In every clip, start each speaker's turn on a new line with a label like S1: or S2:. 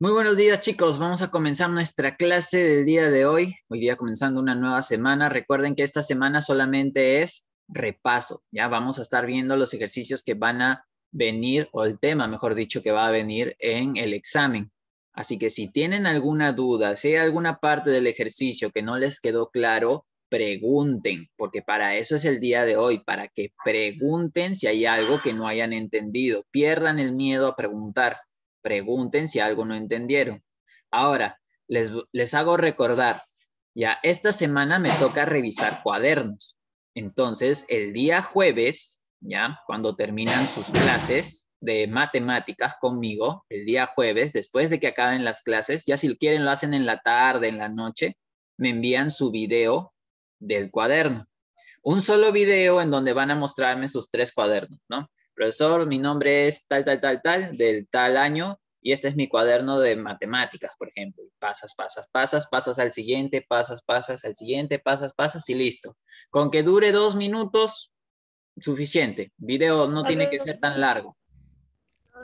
S1: Muy buenos días chicos, vamos a comenzar nuestra clase del día de hoy. Hoy día comenzando una nueva semana. Recuerden que esta semana solamente es repaso. Ya vamos a estar viendo los ejercicios que van a venir, o el tema, mejor dicho, que va a venir en el examen. Así que si tienen alguna duda, si hay alguna parte del ejercicio que no les quedó claro, pregunten, porque para eso es el día de hoy, para que pregunten si hay algo que no hayan entendido. Pierdan el miedo a preguntar. Pregunten si algo no entendieron. Ahora, les, les hago recordar, ya esta semana me toca revisar cuadernos. Entonces, el día jueves, ya cuando terminan sus clases de matemáticas conmigo, el día jueves, después de que acaben las clases, ya si quieren lo hacen en la tarde, en la noche, me envían su video del cuaderno. Un solo video en donde van a mostrarme sus tres cuadernos, ¿no? profesor, mi nombre es tal, tal, tal, tal, del tal año, y este es mi cuaderno de matemáticas, por ejemplo. pasas, pasas, pasas, pasas al siguiente, pasas, pasas al siguiente, pasas, pasas y listo. Con que dure dos minutos, suficiente. Video no tiene que ser tan largo.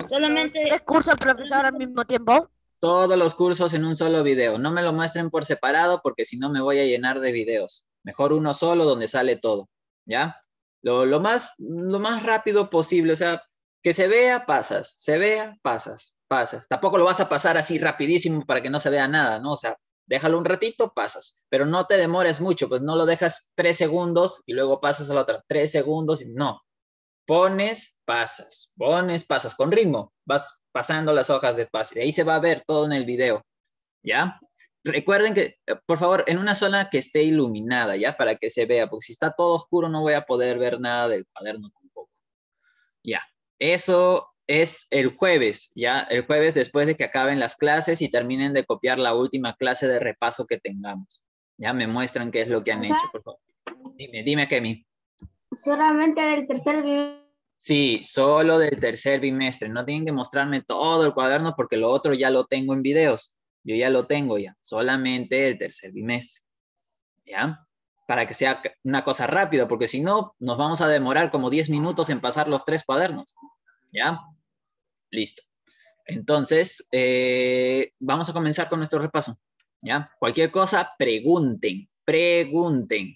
S1: Solamente... ¿Tres cursos, profesor, al mismo tiempo? Todos los cursos en un solo video. No me lo muestren por separado porque si no me voy a llenar de videos. Mejor uno solo donde sale todo. ¿Ya? Lo, más, lo más rápido posible, o sea, que se vea, pasas, se vea, pasas, pasas. Tampoco lo vas a pasar así rapidísimo para que no se vea nada, ¿no? O sea, déjalo un ratito, pasas, pero no te demores mucho, pues no lo dejas tres segundos y luego pasas a la otra, tres segundos no. Pones, pasas, pones, pasas, con ritmo, vas pasando las hojas de despacio, y ahí se va a ver todo en el video, ¿ya? recuerden que, eh, por favor, en una zona que esté iluminada, ¿ya? Para que se vea, porque si está todo oscuro no voy a poder ver nada del cuaderno tampoco. Ya, eso es el jueves, ¿ya? El jueves después de que acaben las clases y terminen de copiar la última clase de repaso que tengamos. Ya me muestran qué es lo que han hecho, por favor. Dime, dime, Kemi. Solamente del tercer bimestre. Sí, solo del tercer bimestre. No tienen que mostrarme todo el cuaderno porque lo otro ya lo tengo en videos yo ya lo tengo ya, solamente el tercer bimestre, ¿ya? Para que sea una cosa rápida, porque si no, nos vamos a demorar como 10 minutos en pasar los tres cuadernos, ¿ya? Listo. Entonces, eh, vamos a comenzar con nuestro repaso, ¿ya? Cualquier cosa, pregunten, pregunten.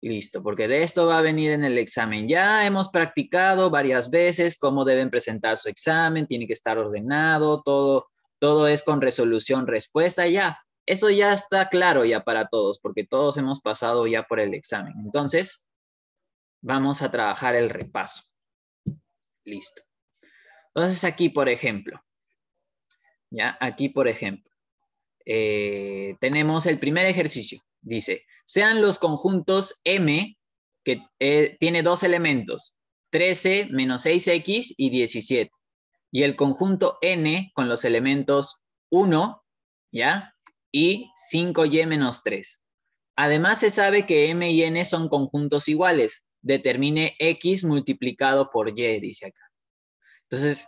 S1: Listo, porque de esto va a venir en el examen. Ya hemos practicado varias veces cómo deben presentar su examen, tiene que estar ordenado, todo todo es con resolución, respuesta, ya. Eso ya está claro ya para todos, porque todos hemos pasado ya por el examen. Entonces, vamos a trabajar el repaso. Listo. Entonces, aquí, por ejemplo, ya, aquí, por ejemplo, eh, tenemos el primer ejercicio. Dice, sean los conjuntos M, que eh, tiene dos elementos, 13 menos 6X y 17 y el conjunto n con los elementos 1, ¿ya? Y 5y-3. menos Además se sabe que m y n son conjuntos iguales. Determine x multiplicado por y, dice acá. Entonces,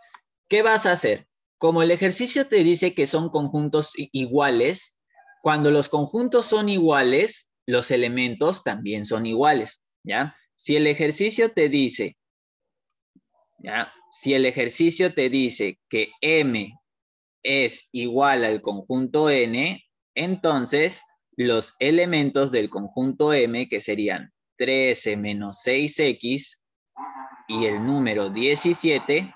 S1: ¿qué vas a hacer? Como el ejercicio te dice que son conjuntos iguales, cuando los conjuntos son iguales, los elementos también son iguales, ¿ya? Si el ejercicio te dice, ¿ya? si el ejercicio te dice que M es igual al conjunto N, entonces los elementos del conjunto M, que serían 13 menos 6X y el número 17,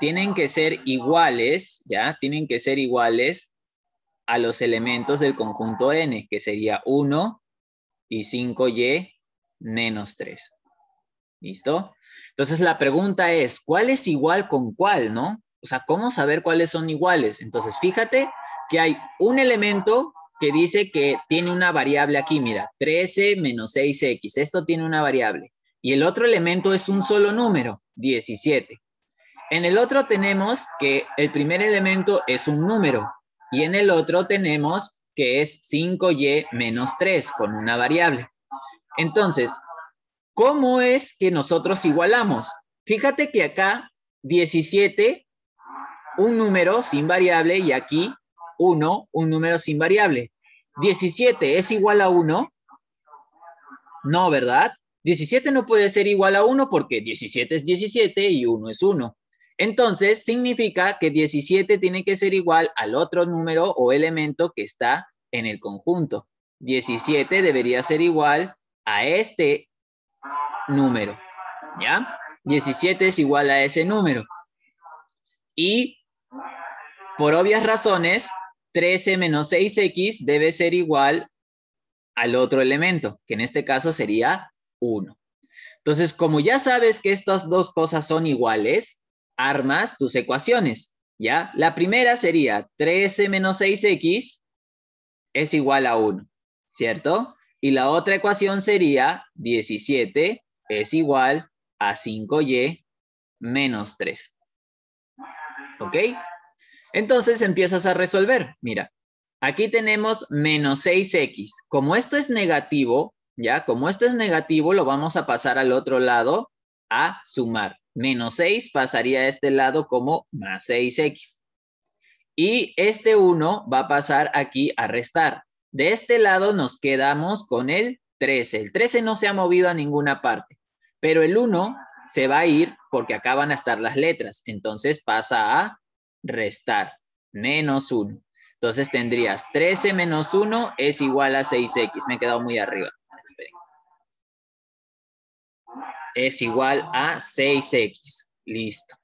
S1: tienen que ser iguales, ¿ya? Tienen que ser iguales a los elementos del conjunto N, que sería 1 y 5Y menos 3. ¿Listo? Entonces la pregunta es, ¿cuál es igual con cuál, no? O sea, ¿cómo saber cuáles son iguales? Entonces, fíjate que hay un elemento que dice que tiene una variable aquí, mira, 13 menos 6x, esto tiene una variable. Y el otro elemento es un solo número, 17. En el otro tenemos que el primer elemento es un número y en el otro tenemos que es 5y e menos 3 con una variable. Entonces, ¿Cómo es que nosotros igualamos? Fíjate que acá 17, un número sin variable, y aquí 1, un número sin variable. 17 es igual a 1. No, ¿verdad? 17 no puede ser igual a 1 porque 17 es 17 y 1 es 1. Entonces, significa que 17 tiene que ser igual al otro número o elemento que está en el conjunto. 17 debería ser igual a este número. ¿Ya? 17 es igual a ese número. Y por obvias razones, 13 menos 6x debe ser igual al otro elemento, que en este caso sería 1. Entonces, como ya sabes que estas dos cosas son iguales, armas tus ecuaciones, ¿ya? La primera sería 13 menos 6x es igual a 1, ¿cierto? Y la otra ecuación sería 17 es igual a 5y menos 3. ¿Ok? Entonces empiezas a resolver. Mira, aquí tenemos menos 6x. Como esto es negativo, ¿ya? Como esto es negativo, lo vamos a pasar al otro lado a sumar. Menos 6 pasaría a este lado como más 6x. Y este 1 va a pasar aquí a restar. De este lado nos quedamos con el 13. El 13 no se ha movido a ninguna parte, pero el 1 se va a ir porque acá van a estar las letras. Entonces pasa a restar, menos 1. Entonces tendrías 13 menos 1 es igual a 6x. Me he quedado muy arriba. Es igual a 6x. Listo.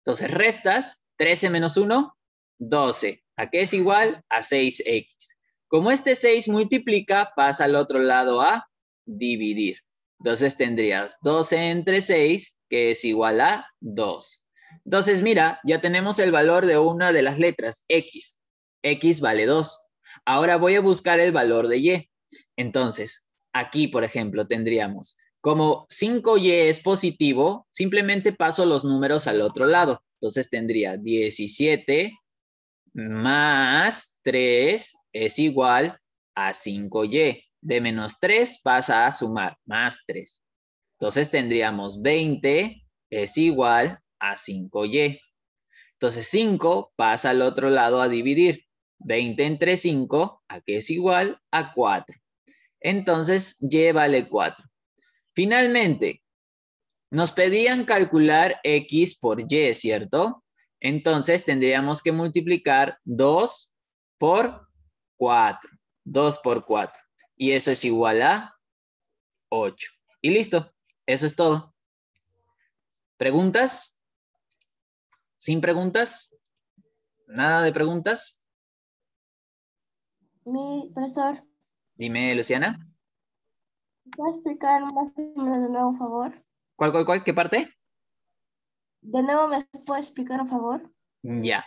S1: Entonces restas 13 menos 1, 12. ¿A qué es igual? A 6x. Como este 6 multiplica, pasa al otro lado a dividir. Entonces tendrías 12 entre 6, que es igual a 2. Entonces, mira, ya tenemos el valor de una de las letras, x. x vale 2. Ahora voy a buscar el valor de y. Entonces, aquí, por ejemplo, tendríamos, como 5y es positivo, simplemente paso los números al otro lado. Entonces tendría 17 más 3 es igual a 5y. De menos 3 pasa a sumar, más 3. Entonces tendríamos 20 es igual a 5y. Entonces 5 pasa al otro lado a dividir. 20 entre 5, ¿a es igual? A 4. Entonces y vale 4. Finalmente, nos pedían calcular x por y, ¿cierto? Entonces tendríamos que multiplicar 2 por 4. 2 por 4. Y eso es igual a 8. Y listo. Eso es todo. ¿Preguntas? ¿Sin preguntas? ¿Nada de preguntas? Mi profesor. Dime, Luciana. ¿Puedes explicar más de nuevo, por favor? ¿Cuál, cuál, cuál? ¿Qué parte? De nuevo, ¿me puedes explicar, un favor? Ya.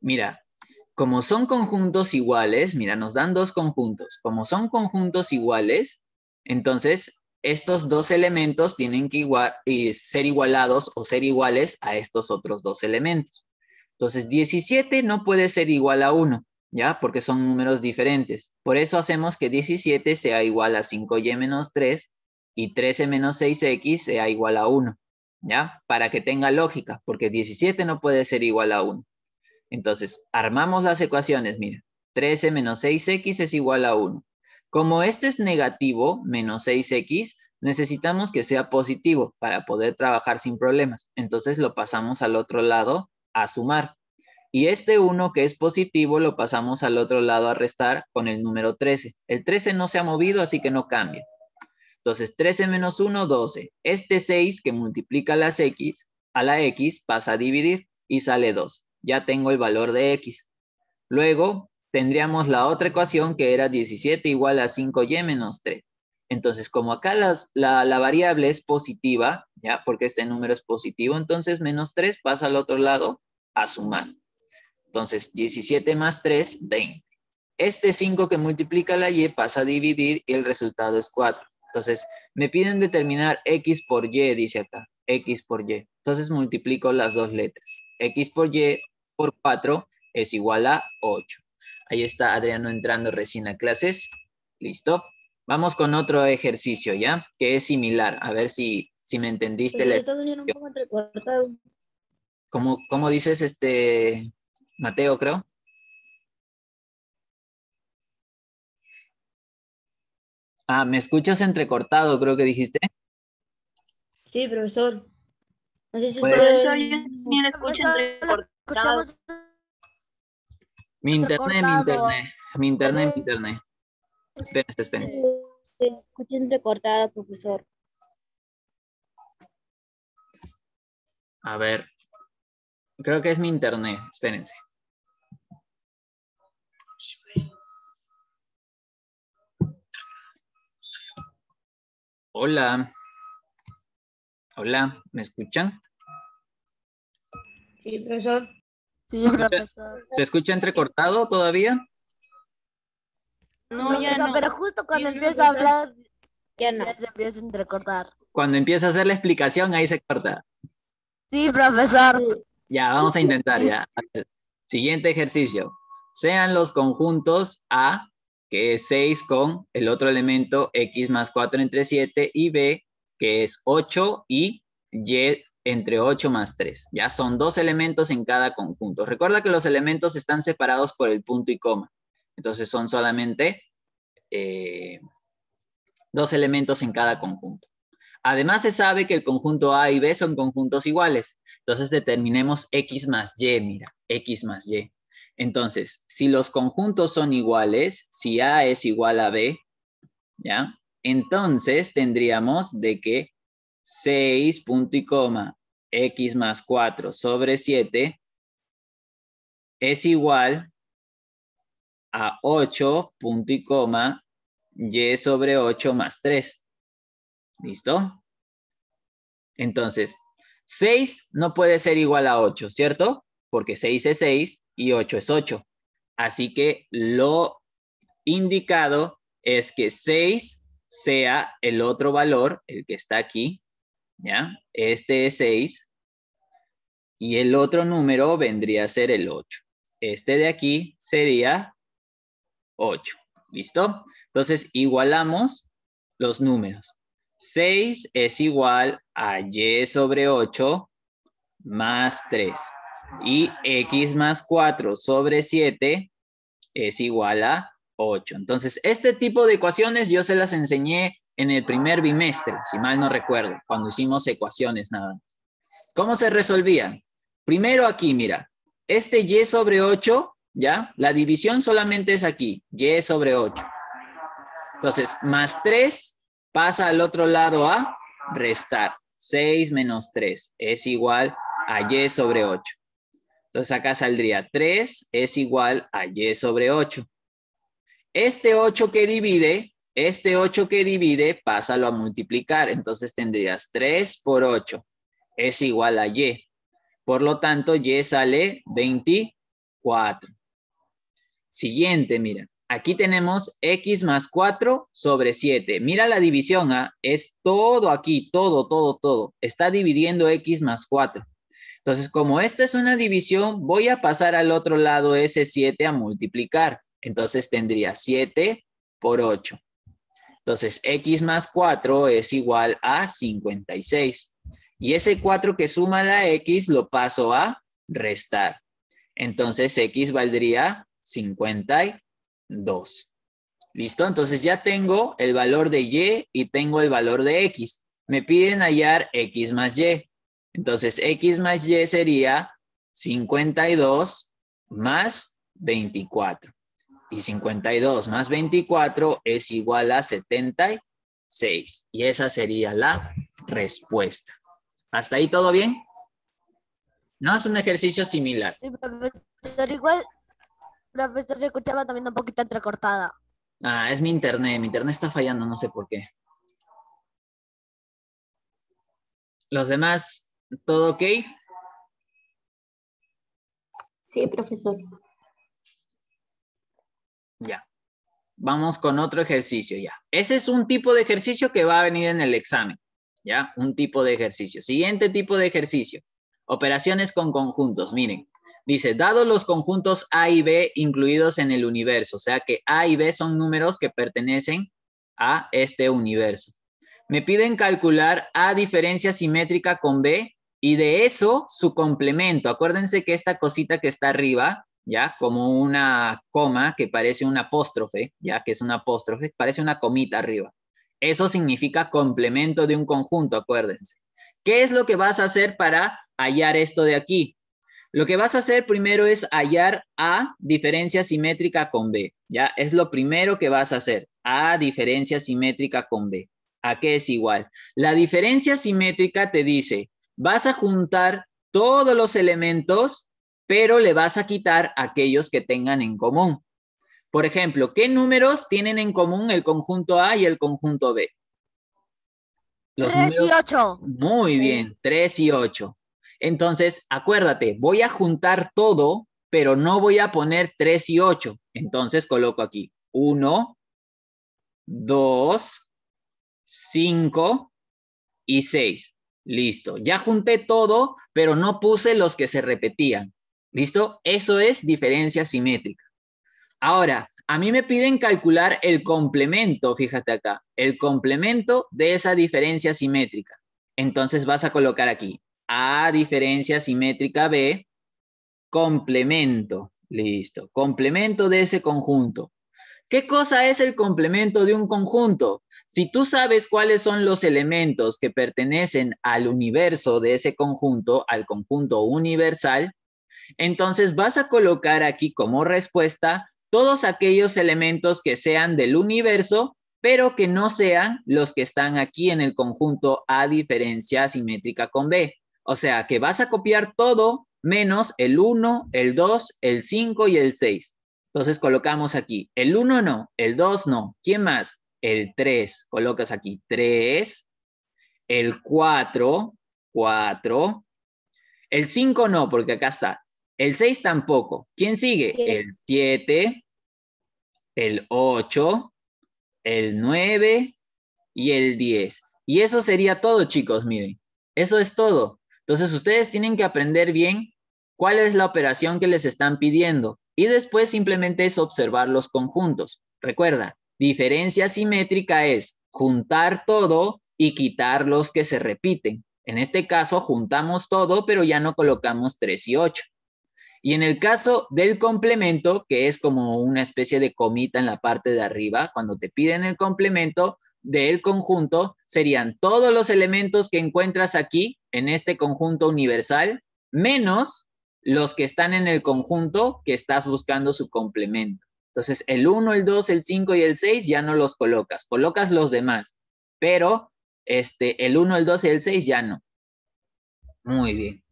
S1: Mira, como son conjuntos iguales, mira, nos dan dos conjuntos. Como son conjuntos iguales, entonces estos dos elementos tienen que eh, ser igualados o ser iguales a estos otros dos elementos. Entonces, 17 no puede ser igual a 1, ¿ya? Porque son números diferentes. Por eso hacemos que 17 sea igual a 5y e menos 3 y 13 e menos 6x sea igual a 1, ¿ya? Para que tenga lógica, porque 17 no puede ser igual a 1. Entonces, armamos las ecuaciones, mira, 13 menos 6x es igual a 1. Como este es negativo, menos 6x, necesitamos que sea positivo para poder trabajar sin problemas. Entonces lo pasamos al otro lado a sumar. Y este 1 que es positivo lo pasamos al otro lado a restar con el número 13. El 13 no se ha movido, así que no cambia. Entonces 13 menos 1, 12. Este 6 que multiplica las x a la x pasa a dividir y sale 2 ya tengo el valor de x. Luego tendríamos la otra ecuación que era 17 igual a 5y menos 3. Entonces, como acá la, la, variable es positiva, ya porque este número es positivo, entonces menos 3 pasa al otro lado a sumar. Entonces, 17 más 3, 20. Este 5 que multiplica la y pasa a dividir y el resultado es 4. Entonces, me piden determinar x por y, dice acá, x por y. Entonces, multiplico las dos letras. x por y por 4 es igual a 8. Ahí está Adriano entrando recién a clases. Listo. Vamos con otro ejercicio, ¿ya? Que es similar. A ver si, si me entendiste. La... ¿Cómo, dices, este, Mateo, creo? Ah, ¿me escuchas entrecortado, creo que dijiste? Sí, profesor. Pues profesor, yo también escucho entrecortado. Escuchamos. Mi internet, mi internet, mi internet, mi internet. Espérense, espérense. escuchen recortado, profesor. A ver. Creo que es mi internet, espérense. Hola. Hola, ¿me escuchan? Sí, profesor. Sí, profesor. ¿Se escucha entrecortado todavía? No, ya no. Pero justo cuando empieza a hablar, ya no. se empieza a entrecortar. Cuando empieza a hacer la explicación, ahí se corta. Sí, profesor. Ya, vamos a intentar ya. siguiente ejercicio. Sean los conjuntos A, que es 6 con el otro elemento X más 4 entre 7, y B, que es 8 y Y entre 8 más 3. Ya son dos elementos en cada conjunto. Recuerda que los elementos están separados por el punto y coma. Entonces son solamente eh, dos elementos en cada conjunto. Además se sabe que el conjunto A y B son conjuntos iguales. Entonces determinemos X más Y, mira, X más Y. Entonces, si los conjuntos son iguales, si A es igual a B, ¿ya? Entonces tendríamos de que 6 punto y coma x más 4 sobre 7 es igual a 8 punto y coma y sobre 8 más 3. ¿Listo? Entonces, 6 no puede ser igual a 8, ¿cierto? Porque 6 es 6 y 8 es 8. Así que lo indicado es que 6 sea el otro valor, el que está aquí, ¿ya? Este es 6 y el otro número vendría a ser el 8. Este de aquí sería 8, ¿listo? Entonces igualamos los números. 6 es igual a y sobre 8 más 3. Y x más 4 sobre 7 es igual a 8. Entonces, este tipo de ecuaciones yo se las enseñé en el primer bimestre, si mal no recuerdo, cuando hicimos ecuaciones nada más. ¿Cómo se resolvían? Primero aquí, mira, este y sobre 8, ¿ya? La división solamente es aquí, y sobre 8. Entonces, más 3 pasa al otro lado a restar. 6 menos 3 es igual a y sobre 8. Entonces acá saldría 3 es igual a y sobre 8. Este 8 que divide este 8 que divide, pásalo a multiplicar. Entonces tendrías 3 por 8 es igual a Y. Por lo tanto, Y sale 24. Siguiente, mira. Aquí tenemos X más 4 sobre 7. Mira la división, a ¿ah? es todo aquí, todo, todo, todo. Está dividiendo X más 4. Entonces, como esta es una división, voy a pasar al otro lado ese 7 a multiplicar. Entonces tendría 7 por 8. Entonces, x más 4 es igual a 56. Y ese 4 que suma la x lo paso a restar. Entonces, x valdría 52. ¿Listo? Entonces ya tengo el valor de y y tengo el valor de x. Me piden hallar x más y. Entonces, x más y sería 52 más 24. Y 52 más 24 es igual a 76. Y esa sería la respuesta. ¿Hasta ahí todo bien? No, es un ejercicio similar. Sí, profesor, igual, profesor, se escuchaba también un poquito entrecortada. Ah, es mi internet. Mi internet está fallando, no sé por qué. ¿Los demás, todo ok? Sí, profesor. Ya. Vamos con otro ejercicio, ya. Ese es un tipo de ejercicio que va a venir en el examen, ya. Un tipo de ejercicio. Siguiente tipo de ejercicio. Operaciones con conjuntos. Miren, dice, dados los conjuntos A y B incluidos en el universo, o sea que A y B son números que pertenecen a este universo. Me piden calcular A diferencia simétrica con B y de eso su complemento. Acuérdense que esta cosita que está arriba ¿ya? Como una coma que parece un apóstrofe, ¿ya? Que es un apóstrofe, parece una comita arriba. Eso significa complemento de un conjunto, acuérdense. ¿Qué es lo que vas a hacer para hallar esto de aquí? Lo que vas a hacer primero es hallar A diferencia simétrica con B, ¿ya? Es lo primero que vas a hacer, A diferencia simétrica con B. ¿A qué es igual? La diferencia simétrica te dice, vas a juntar todos los elementos pero le vas a quitar aquellos que tengan en común. Por ejemplo, ¿qué números tienen en común el conjunto A y el conjunto B? Los y 8. Muy bien, tres y 8. Entonces, acuérdate, voy a juntar todo, pero no voy a poner 3 y 8. Entonces coloco aquí 1, 2, 5 y 6. Listo, ya junté todo, pero no puse los que se repetían. ¿Listo? Eso es diferencia simétrica. Ahora, a mí me piden calcular el complemento, fíjate acá, el complemento de esa diferencia simétrica. Entonces vas a colocar aquí A diferencia simétrica B, complemento. Listo, complemento de ese conjunto. ¿Qué cosa es el complemento de un conjunto? Si tú sabes cuáles son los elementos que pertenecen al universo de ese conjunto, al conjunto universal, entonces vas a colocar aquí como respuesta todos aquellos elementos que sean del universo, pero que no sean los que están aquí en el conjunto A diferencia simétrica con B. O sea, que vas a copiar todo menos el 1, el 2, el 5 y el 6. Entonces colocamos aquí, el 1 no, el 2 no. ¿Quién más? El 3. Colocas aquí 3, el 4, 4. El 5 no, porque acá está el 6 tampoco. ¿Quién sigue? El 7, el 8, el 9 y el 10. Y eso sería todo, chicos, miren. Eso es todo. Entonces, ustedes tienen que aprender bien cuál es la operación que les están pidiendo y después simplemente es observar los conjuntos. Recuerda, diferencia simétrica es juntar todo y quitar los que se repiten. En este caso, juntamos todo, pero ya no colocamos 3 y 8. Y en el caso del complemento, que es como una especie de comita en la parte de arriba, cuando te piden el complemento del conjunto, serían todos los elementos que encuentras aquí en este conjunto universal, menos los que están en el conjunto que estás buscando su complemento. Entonces, el 1, el 2, el 5 y el 6 ya no los colocas, colocas los demás, pero este, el 1, el 2 y el 6 ya no. Muy bien.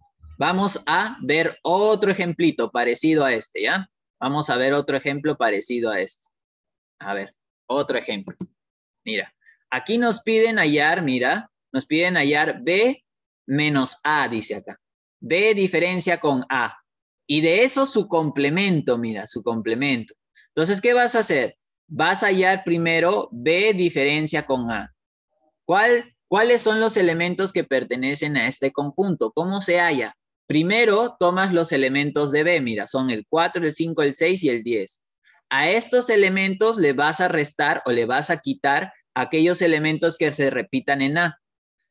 S1: Vamos a ver otro ejemplito parecido a este, ¿ya? Vamos a ver otro ejemplo parecido a este. A ver, otro ejemplo. Mira, aquí nos piden hallar, mira, nos piden hallar B menos A, dice acá. B diferencia con A. Y de eso su complemento, mira, su complemento. Entonces, ¿qué vas a hacer? Vas a hallar primero B diferencia con A. ¿Cuáles son los elementos que pertenecen a este conjunto? ¿Cómo se halla? Primero tomas los elementos de B, mira, son el 4, el 5, el 6 y el 10. A estos elementos le vas a restar o le vas a quitar aquellos elementos que se repitan en A.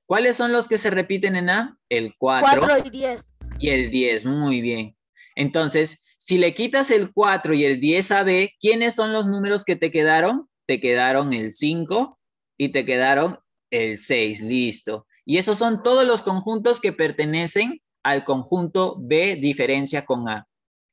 S1: ¿Cuáles son los que se repiten en A? El 4. 4 y 10. Y el 10, muy bien. Entonces, si le quitas el 4 y el 10 a B, ¿quiénes son los números que te quedaron? Te quedaron el 5 y te quedaron el 6, listo. Y esos son todos los conjuntos que pertenecen al conjunto B diferencia con A.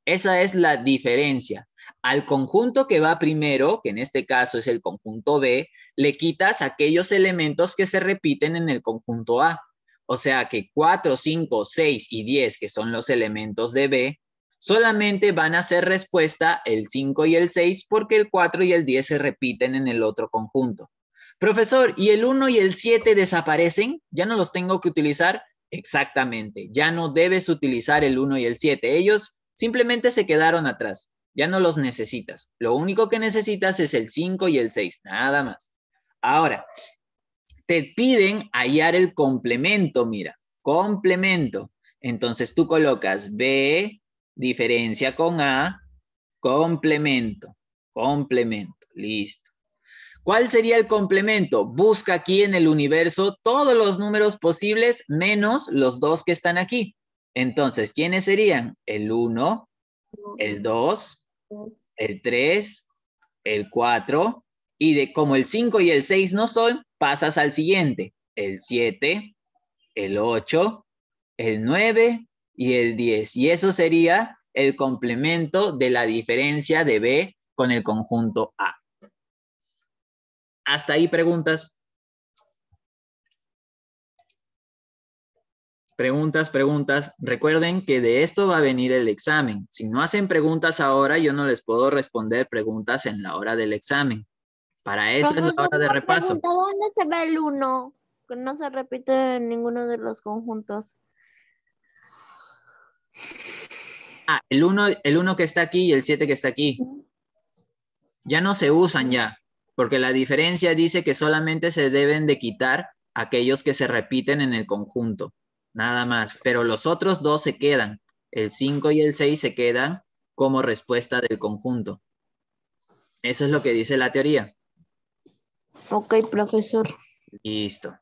S1: Esa es la diferencia. Al conjunto que va primero, que en este caso es el conjunto B, le quitas aquellos elementos que se repiten en el conjunto A. O sea que 4, 5, 6 y 10, que son los elementos de B, solamente van a ser respuesta el 5 y el 6 porque el 4 y el 10 se repiten en el otro conjunto. Profesor, ¿y el 1 y el 7 desaparecen? ¿Ya no los tengo que utilizar? Exactamente, ya no debes utilizar el 1 y el 7, ellos simplemente se quedaron atrás, ya no los necesitas. Lo único que necesitas es el 5 y el 6, nada más. Ahora, te piden hallar el complemento, mira, complemento. Entonces tú colocas B, diferencia con A, complemento, complemento, listo. ¿Cuál sería el complemento? Busca aquí en el universo todos los números posibles menos los dos que están aquí. Entonces, ¿quiénes serían? El 1, el 2, el 3, el 4. Y de como el 5 y el 6 no son, pasas al siguiente. El 7, el 8, el 9 y el 10. Y eso sería el complemento de la diferencia de B con el conjunto A. Hasta ahí preguntas. Preguntas, preguntas. Recuerden que de esto va a venir el examen. Si no hacen preguntas ahora, yo no les puedo responder preguntas en la hora del examen. Para eso es la hora de repaso. ¿Dónde se ve el 1? No se repite ninguno de los conjuntos. Ah, el 1 el uno que está aquí y el 7 que está aquí. Ya no se usan ya porque la diferencia dice que solamente se deben de quitar aquellos que se repiten en el conjunto, nada más, pero los otros dos se quedan, el 5 y el 6 se quedan como respuesta del conjunto. Eso es lo que dice la teoría. Ok, profesor. Listo.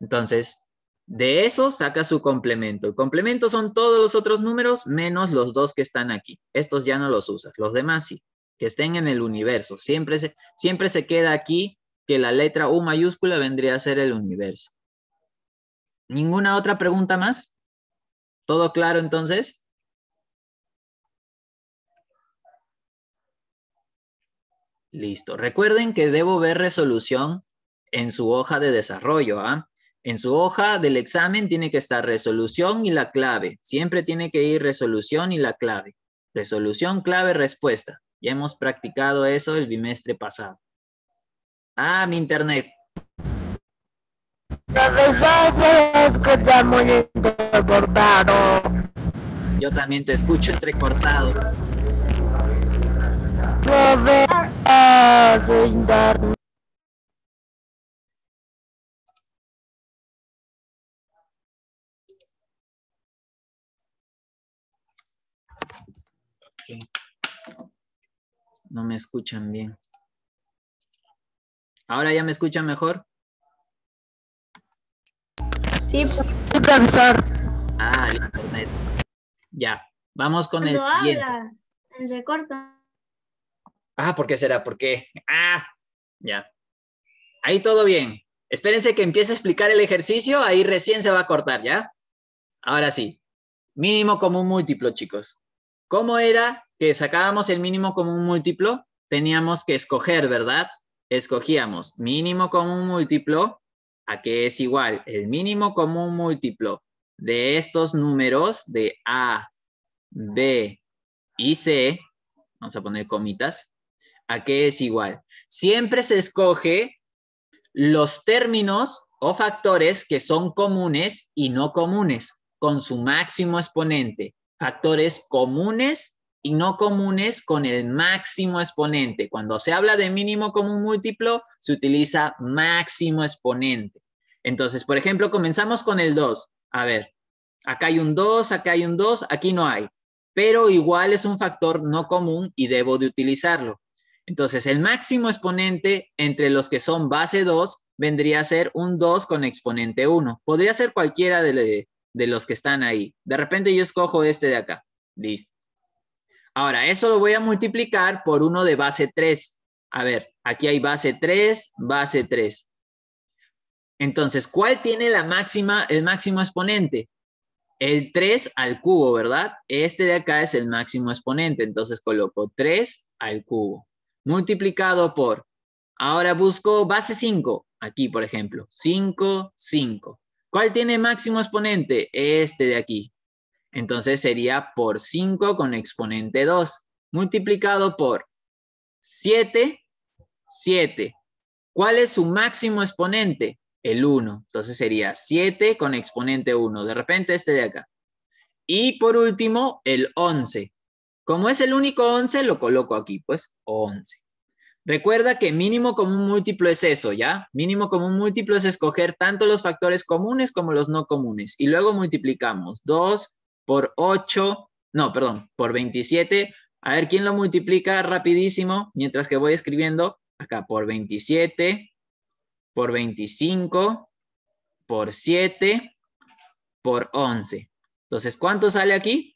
S1: Entonces, de eso saca su complemento. El complemento son todos los otros números menos los dos que están aquí. Estos ya no los usas, los demás sí que estén en el universo. Siempre se, siempre se queda aquí que la letra U mayúscula vendría a ser el universo. ¿Ninguna otra pregunta más? ¿Todo claro entonces? Listo. Recuerden que debo ver resolución en su hoja de desarrollo. ¿ah? En su hoja del examen tiene que estar resolución y la clave. Siempre tiene que ir resolución y la clave. Resolución, clave, respuesta. Ya hemos practicado eso el bimestre pasado. Ah, mi internet. Yo también te escucho entrecortado. Okay. No me escuchan bien. ¿Ahora ya me escuchan mejor? Sí, pues, profesor. Ah, internet. Ya, vamos con el siguiente. corta. Ah, ¿por qué será? ¿Por qué? Ah, ya. Ahí todo bien. Espérense que empiece a explicar el ejercicio, ahí recién se va a cortar, ¿ya? Ahora sí. Mínimo común múltiplo, chicos. ¿Cómo era que sacábamos el mínimo común múltiplo? Teníamos que escoger, ¿verdad? Escogíamos mínimo común múltiplo, a qué es igual el mínimo común múltiplo de estos números de A, B y C, vamos a poner comitas, a qué es igual. Siempre se escoge los términos o factores que son comunes y no comunes con su máximo exponente factores comunes y no comunes con el máximo exponente. Cuando se habla de mínimo común múltiplo, se utiliza máximo exponente. Entonces, por ejemplo, comenzamos con el 2. A ver, acá hay un 2, acá hay un 2, aquí no hay. Pero igual es un factor no común y debo de utilizarlo. Entonces, el máximo exponente entre los que son base 2 vendría a ser un 2 con exponente 1. Podría ser cualquiera de, de los que están ahí. De repente yo escojo este de acá. Listo. Ahora, eso lo voy a multiplicar por uno de base 3. A ver, aquí hay base 3, base 3. Entonces, ¿cuál tiene la máxima, el máximo exponente? El 3 al cubo, ¿verdad? Este de acá es el máximo exponente. Entonces coloco 3 al cubo multiplicado por. Ahora busco base 5, aquí por ejemplo, 5, 5. ¿Cuál tiene máximo exponente? Este de aquí. Entonces sería por 5 con exponente 2, multiplicado por 7, 7. ¿Cuál es su máximo exponente? El 1. Entonces sería 7 con exponente 1. De repente este de acá. Y por último, el 11. Como es el único 11, lo coloco aquí, pues 11. Recuerda que mínimo común múltiplo es eso, ¿ya? Mínimo común múltiplo es escoger tanto los factores comunes como los no comunes. Y luego multiplicamos 2 por 8, no, perdón, por 27. A ver, ¿quién lo multiplica rapidísimo? Mientras que voy escribiendo, acá, por 27, por 25, por 7, por 11. Entonces, ¿cuánto sale aquí?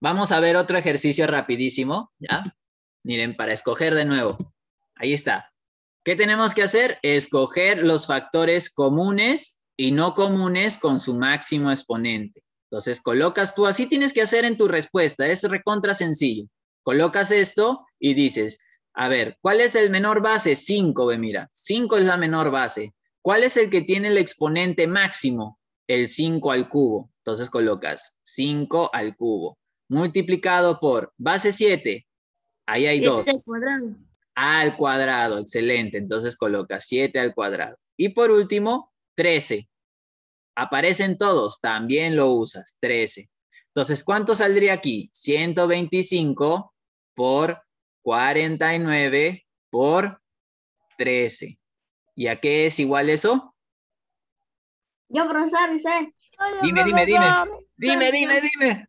S1: Vamos a ver otro ejercicio rapidísimo, ¿ya? Miren, para escoger de nuevo. Ahí está. ¿Qué tenemos que hacer? Escoger los factores comunes y no comunes con su máximo exponente. Entonces colocas tú, así tienes que hacer en tu respuesta, es recontra sencillo. Colocas esto y dices, a ver, ¿cuál es el menor base? 5, ve mira, 5 es la menor base. ¿Cuál es el que tiene el exponente máximo? El 5 al cubo. Entonces colocas 5 al cubo multiplicado por base 7, ahí hay 2. Al cuadrado. Al cuadrado, excelente. Entonces coloca 7 al cuadrado. Y por último, 13. Aparecen todos, también lo usas, 13. Entonces, ¿cuánto saldría aquí? 125 por 49 por 13. ¿Y a qué es igual eso? Yo, profesor, sé. Dime, dime, dime. Dime, dime, dime.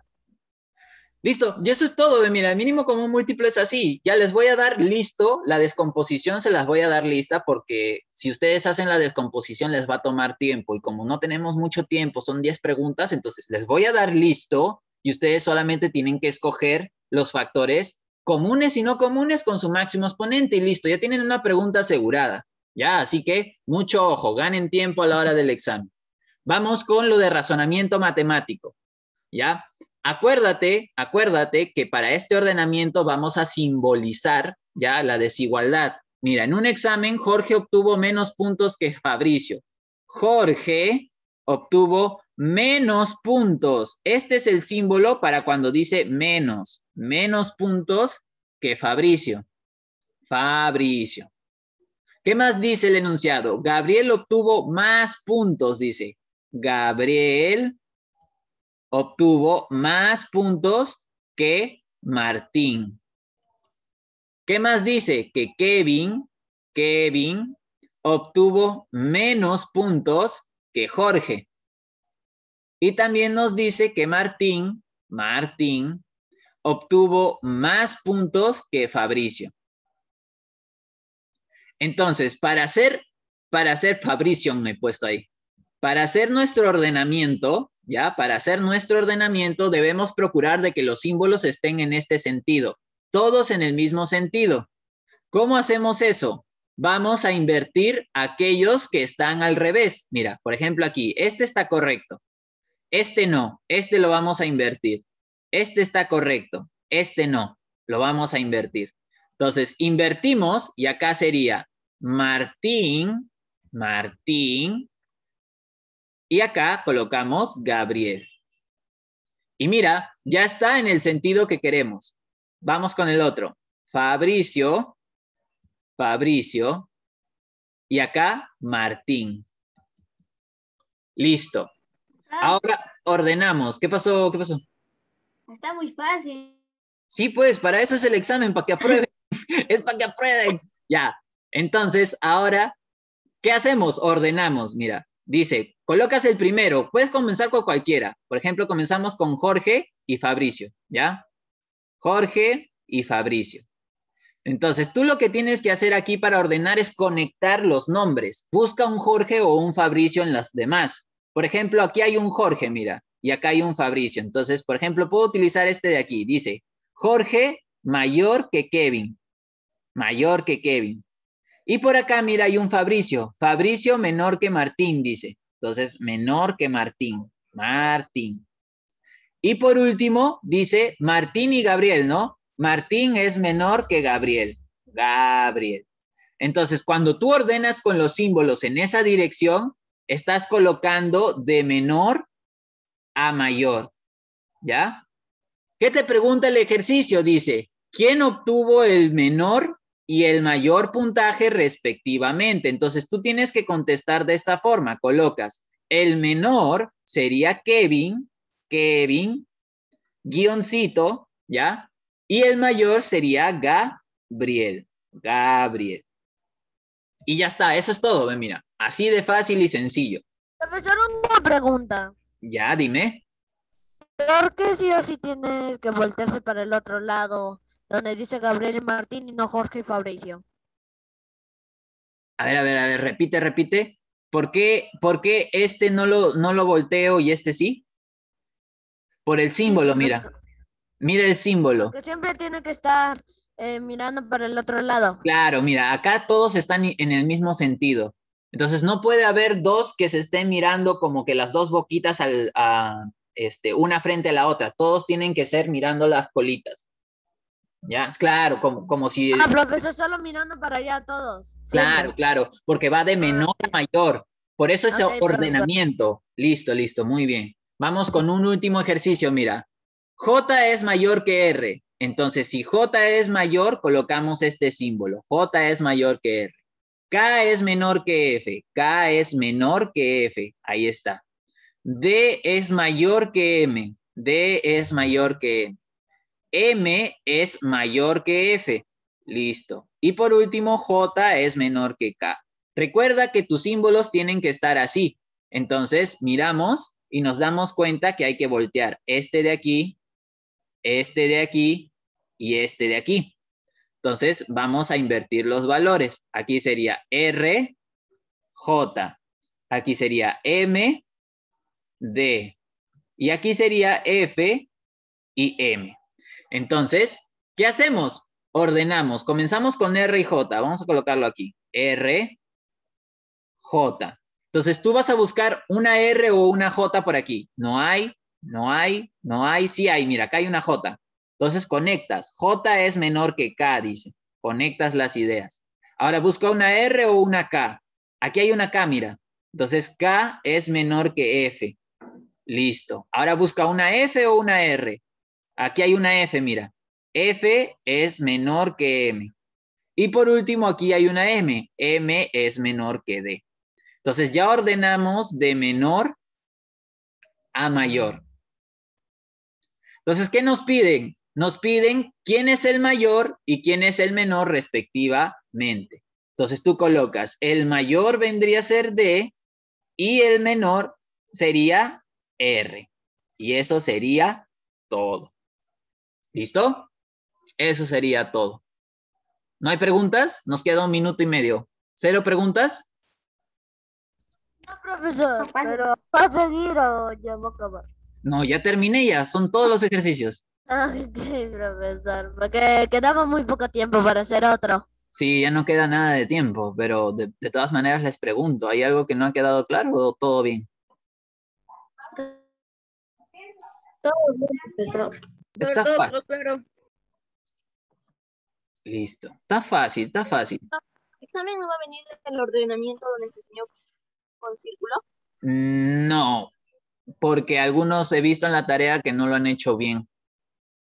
S1: Listo, y eso es todo, mira, el mínimo común múltiplo es así, ya les voy a dar listo, la descomposición se las voy a dar lista porque si ustedes hacen la descomposición les va a tomar tiempo y como no tenemos mucho tiempo, son 10 preguntas, entonces les voy a dar listo y ustedes solamente tienen que escoger los factores comunes y no comunes con su máximo exponente y listo, ya tienen una pregunta asegurada, ya, así que mucho ojo, ganen tiempo a la hora del examen. Vamos con lo de razonamiento matemático, ¿ya? Acuérdate, acuérdate que para este ordenamiento vamos a simbolizar ya la desigualdad. Mira, en un examen Jorge obtuvo menos puntos que Fabricio. Jorge obtuvo menos puntos. Este es el símbolo para cuando dice menos, menos puntos que Fabricio. Fabricio. ¿Qué más dice el enunciado? Gabriel obtuvo más puntos, dice. Gabriel obtuvo más puntos que Martín. ¿Qué más dice? Que Kevin, Kevin obtuvo menos puntos que Jorge. Y también nos dice que Martín, Martín, obtuvo más puntos que Fabricio. Entonces, para hacer, para hacer, Fabricio me he puesto ahí, para hacer nuestro ordenamiento, ¿ya? Para hacer nuestro ordenamiento debemos procurar de que los símbolos estén en este sentido, todos en el mismo sentido. ¿Cómo hacemos eso? Vamos a invertir aquellos que están al revés. Mira, por ejemplo aquí, este está correcto, este no, este lo vamos a invertir, este está correcto, este no, lo vamos a invertir. Entonces, invertimos y acá sería Martín, Martín, y acá colocamos Gabriel. Y mira, ya está en el sentido que queremos. Vamos con el otro. Fabricio, Fabricio. Y acá Martín. Listo. Ah. Ahora ordenamos. ¿Qué pasó? ¿Qué pasó? Está muy fácil. Sí, pues para eso es el examen, para que aprueben. es para que aprueben. Ya. Entonces, ahora, ¿qué hacemos? Ordenamos, mira. Dice, colocas el primero, puedes comenzar con cualquiera. Por ejemplo, comenzamos con Jorge y Fabricio, ¿ya? Jorge y Fabricio. Entonces, tú lo que tienes que hacer aquí para ordenar es conectar los nombres. Busca un Jorge o un Fabricio en las demás. Por ejemplo, aquí hay un Jorge, mira, y acá hay un Fabricio. Entonces, por ejemplo, puedo utilizar este de aquí. Dice, Jorge mayor que Kevin. Mayor que Kevin. Y por acá, mira, hay un Fabricio. Fabricio menor que Martín, dice. Entonces, menor que Martín. Martín. Y por último, dice Martín y Gabriel, ¿no? Martín es menor que Gabriel. Gabriel. Entonces, cuando tú ordenas con los símbolos en esa dirección, estás colocando de menor a mayor. ¿Ya? ¿Qué te pregunta el ejercicio? Dice, ¿quién obtuvo el menor y el mayor puntaje respectivamente. Entonces tú tienes que contestar de esta forma, colocas el menor sería Kevin, Kevin, guioncito, ¿ya? Y el mayor sería Gabriel, Gabriel. Y ya está, eso es todo, mira, así de fácil y sencillo. Profesor, una pregunta. Ya, dime. ¿Por qué si o sí tienes que voltearse para el otro lado donde dice Gabriel Martín y no Jorge y Fabricio. A ver, a ver, a ver, repite, repite. ¿Por qué, este no lo, no lo volteo y este sí? Por el símbolo, mira. Mira el símbolo. Que siempre tiene que estar eh, mirando para el otro lado. Claro, mira, acá todos están en el mismo sentido. Entonces no puede haber dos que se estén mirando como que las dos boquitas al, a, este, una frente a la otra. Todos tienen que ser mirando las colitas. ¿ya? Claro, como, como si... Ah, profesor, solo mirando para allá todos. Claro, claro, porque va de menor a mayor. Por eso ese ordenamiento. Listo, listo, muy bien. Vamos con un último ejercicio, mira. J es mayor que R. Entonces, si J es mayor, colocamos este símbolo. J es mayor que R. K es menor que F. K es menor que F. Ahí está. D es mayor que M. D es mayor que M. M es mayor que F. Listo. Y por último, J es menor que K. Recuerda que tus símbolos tienen que estar así. Entonces, miramos y nos damos cuenta que hay que voltear este de aquí, este de aquí y este de aquí. Entonces, vamos a invertir los valores. Aquí sería R, J. Aquí sería M, D. Y aquí sería F y M. Entonces, ¿qué hacemos? Ordenamos. Comenzamos con R y J. Vamos a colocarlo aquí. R, J. Entonces, tú vas a buscar una R o una J por aquí. No hay, no hay, no hay, sí hay. Mira, acá hay una J. Entonces, conectas. J es menor que K, dice. Conectas las ideas. Ahora, busca una R o una K. Aquí hay una K, mira. Entonces, K es menor que F. Listo. Ahora busca una F o una R. Aquí hay una F, mira. F es menor que M. Y por último, aquí hay una M. M es menor que D. Entonces ya ordenamos de menor a mayor. Entonces, ¿qué nos piden? Nos piden quién es el mayor y quién es el menor respectivamente. Entonces tú colocas, el mayor vendría a ser D y el menor sería R. Y eso sería todo. ¿Listo? Eso sería todo. ¿No hay preguntas? Nos queda un minuto y medio. ¿Cero preguntas? No, profesor, pero va seguir o ya a acabar. No, ya terminé ya. Son todos los ejercicios. Ok, profesor, porque quedaba muy poco tiempo para hacer otro. Sí, ya no queda nada de tiempo, pero de, de todas maneras les pregunto, ¿hay algo que no ha quedado claro o todo bien? Todo bien, profesor. Está fácil. Listo. Está fácil, está fácil. ¿El examen no va a venir del ordenamiento donde enseñó con círculo? Mm, no, porque algunos he visto en la tarea que no lo han hecho bien.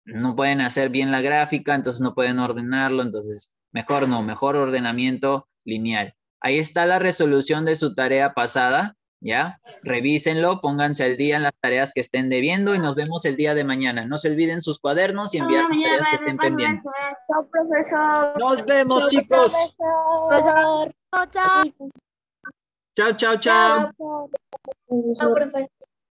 S1: No pueden hacer bien la gráfica, entonces no pueden ordenarlo, entonces mejor no, mejor ordenamiento lineal. Ahí está la resolución de su tarea pasada. ¿ya? Revísenlo, pónganse al día en las tareas que estén debiendo y nos vemos el día de mañana. No se olviden sus cuadernos y ah, enviar las tareas que estén pendientes. profesor. Nos vemos, chicos. Chao, chao, chao. Chao, profesor.